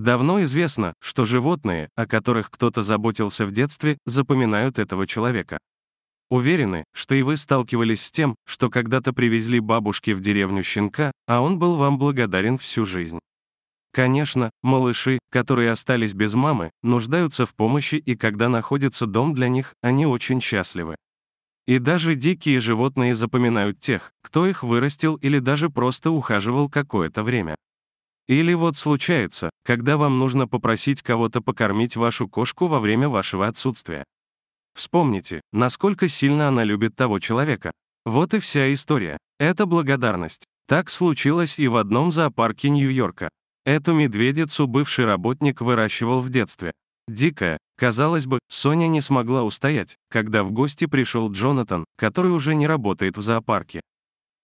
Давно известно, что животные, о которых кто-то заботился в детстве, запоминают этого человека. Уверены, что и вы сталкивались с тем, что когда-то привезли бабушке в деревню щенка, а он был вам благодарен всю жизнь. Конечно, малыши, которые остались без мамы, нуждаются в помощи и когда находится дом для них, они очень счастливы. И даже дикие животные запоминают тех, кто их вырастил или даже просто ухаживал какое-то время. Или вот случается, когда вам нужно попросить кого-то покормить вашу кошку во время вашего отсутствия. Вспомните, насколько сильно она любит того человека. Вот и вся история. Это благодарность. Так случилось и в одном зоопарке Нью-Йорка. Эту медведицу бывший работник выращивал в детстве. Дикая, казалось бы, Соня не смогла устоять, когда в гости пришел Джонатан, который уже не работает в зоопарке.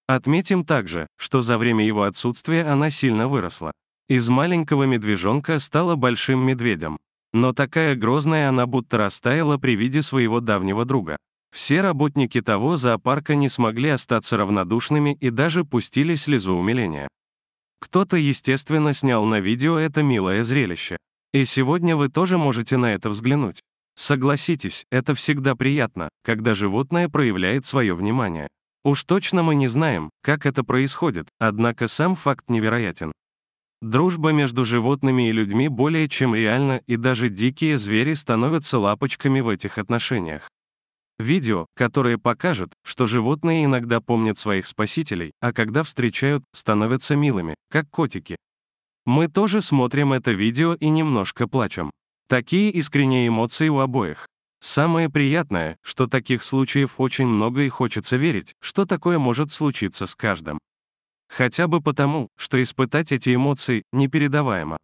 Отметим также, что за время его отсутствия она сильно выросла. Из маленького медвежонка стала большим медведем. Но такая грозная она будто растаяла при виде своего давнего друга. Все работники того зоопарка не смогли остаться равнодушными и даже пустили слезу умиления. Кто-то, естественно, снял на видео это милое зрелище. И сегодня вы тоже можете на это взглянуть. Согласитесь, это всегда приятно, когда животное проявляет свое внимание. Уж точно мы не знаем, как это происходит, однако сам факт невероятен. Дружба между животными и людьми более чем реальна, и даже дикие звери становятся лапочками в этих отношениях. Видео, которое покажет, что животные иногда помнят своих спасителей, а когда встречают, становятся милыми, как котики. Мы тоже смотрим это видео и немножко плачем. Такие искренние эмоции у обоих. Самое приятное, что таких случаев очень много и хочется верить, что такое может случиться с каждым. Хотя бы потому, что испытать эти эмоции непередаваемо.